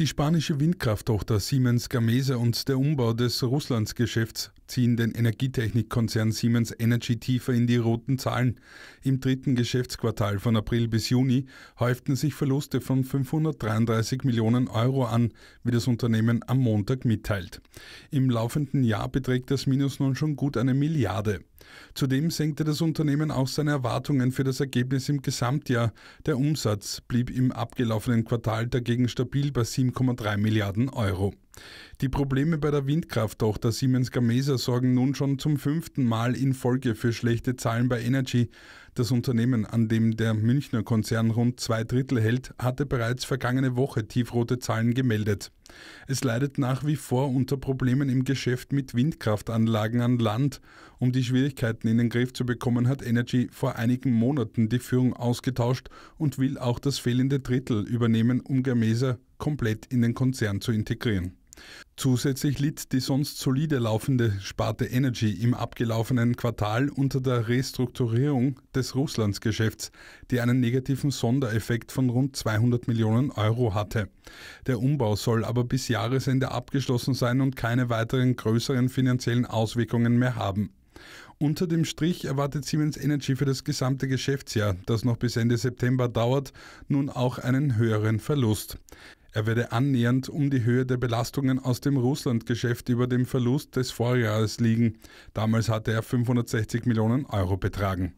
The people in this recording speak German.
Die spanische Windkrafttochter Siemens Gamesa und der Umbau des Russlandsgeschäfts ziehen den Energietechnikkonzern Siemens Energy tiefer in die roten Zahlen. Im dritten Geschäftsquartal von April bis Juni häuften sich Verluste von 533 Millionen Euro an, wie das Unternehmen am Montag mitteilt. Im laufenden Jahr beträgt das Minus nun schon gut eine Milliarde. Zudem senkte das Unternehmen auch seine Erwartungen für das Ergebnis im Gesamtjahr. Der Umsatz blieb im abgelaufenen Quartal dagegen stabil bei 7,3 Milliarden Euro. Die Probleme bei der Windkrafttochter Siemens Gamesa sorgen nun schon zum fünften Mal in Folge für schlechte Zahlen bei Energy. Das Unternehmen, an dem der Münchner Konzern rund zwei Drittel hält, hatte bereits vergangene Woche tiefrote Zahlen gemeldet. Es leidet nach wie vor unter Problemen im Geschäft mit Windkraftanlagen an Land. Um die Schwierigkeiten in den Griff zu bekommen, hat Energy vor einigen Monaten die Führung ausgetauscht und will auch das fehlende Drittel übernehmen, um Gamesa komplett in den Konzern zu integrieren. Zusätzlich litt die sonst solide laufende Sparte Energy im abgelaufenen Quartal unter der Restrukturierung des Russlandsgeschäfts, die einen negativen Sondereffekt von rund 200 Millionen Euro hatte. Der Umbau soll aber bis Jahresende abgeschlossen sein und keine weiteren größeren finanziellen Auswirkungen mehr haben. Unter dem Strich erwartet Siemens Energy für das gesamte Geschäftsjahr, das noch bis Ende September dauert, nun auch einen höheren Verlust. Er werde annähernd um die Höhe der Belastungen aus dem Russlandgeschäft über dem Verlust des Vorjahres liegen. Damals hatte er 560 Millionen Euro betragen.